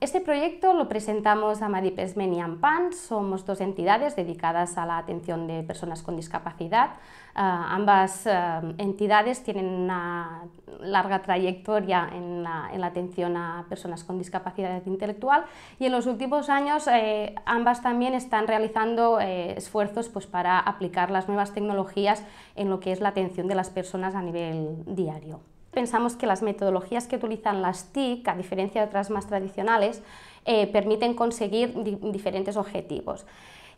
Este proyecto lo presentamos a Madipesmen y AMPAN. Somos dos entidades dedicadas a la atención de personas con discapacidad. Eh, ambas eh, entidades tienen una larga trayectoria en la, atención a personas con discapacidad intelectual y en los últimos años eh, ambas también están realizando esfuerzos pues, para aplicar las nuevas tecnologías en lo que es la atención de las personas a nivel diario pensamos que las metodologías que utilizan las TIC, a diferencia de otras más tradicionales, eh, permiten conseguir diferentes objetivos.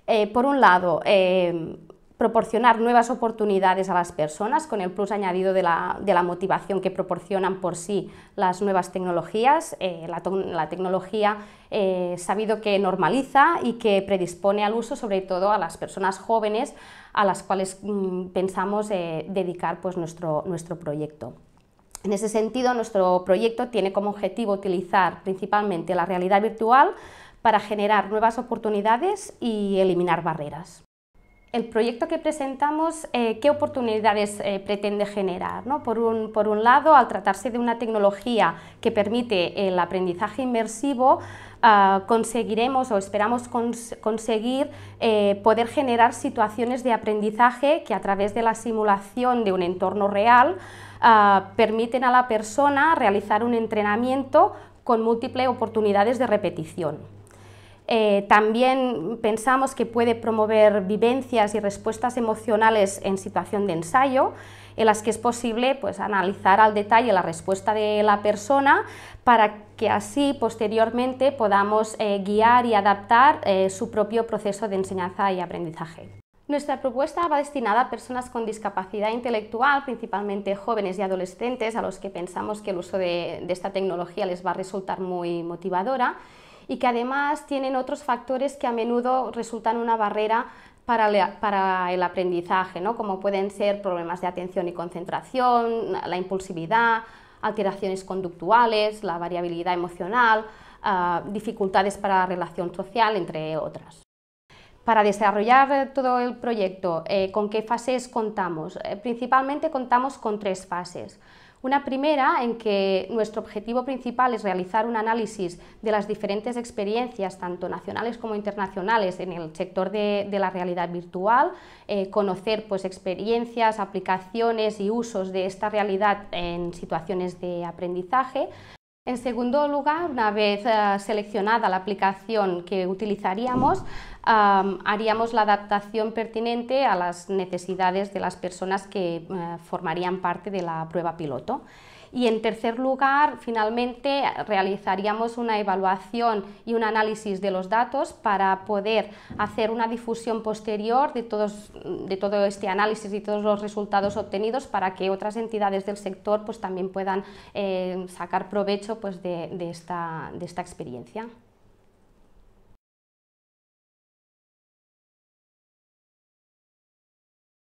Eh, por un lado, eh, proporcionar nuevas oportunidades a las personas con el plus añadido de la, motivación que proporcionan por sí las nuevas tecnologías. la, tecnología sabido que normaliza y que predispone al uso, sobre todo a las personas jóvenes a las cuales mm, pensamos dedicar pues, nuestro proyecto. En ese sentido, nuestro proyecto tiene como objetivo utilizar principalmente la realidad virtual para generar nuevas oportunidades y eliminar barreras. El proyecto que presentamos, eh, ¿qué oportunidades eh, pretende generar? Por, un, por, un, lado, al tratarse de una tecnología que permite el aprendizaje inmersivo, Ah, conseguiremos o esperamos conseguir eh, poder generar situaciones de aprendizaje que a través de la simulación de un entorno real ah, permiten a la persona realizar un entrenamiento con múltiples oportunidades de repetición. Eh, también pensamos que puede promover vivencias y respuestas emocionales en situación de ensayo, en las que es posible pues, analizar al detalle la respuesta de la persona para que así posteriormente podamos eh, guiar y adaptar eh, su propio proceso de enseñanza y aprendizaje. Nuestra propuesta va destinada a personas con discapacidad intelectual, principalmente jóvenes y adolescentes, a los que pensamos que el uso de esta tecnología les va a resultar muy motivadora y que además tienen otros factores que a menudo resultan una barrera para, el aprendizaje, ¿no? como pueden ser problemas de atención y concentración, la impulsividad, alteraciones conductuales, la variabilidad emocional, ah, dificultades para la relación social, entre otras. Para desarrollar todo el proyecto, eh, ¿con qué fases contamos? Eh, principalmente contamos con tres fases. Una primera en que nuestro objetivo principal es realizar un análisis de las diferentes experiencias, tanto nacionales como internacionales, en el sector de, la realidad virtual, eh, conocer pues, experiencias, aplicaciones y usos de esta realidad en situaciones de aprendizaje, en segundo lugar, una vez eh, seleccionada la aplicación que utilizaríamos, haríamos la adaptación pertinente a las necesidades de las personas que eh, formarían parte de la prueba piloto y en tercer lugar, finalmente, realizaríamos una evaluación y un análisis de los datos para poder hacer una difusión posterior de, todos, de todo este análisis y todos los resultados obtenidos para que otras entidades del sector pues, también puedan eh, sacar provecho pues, de esta experiencia.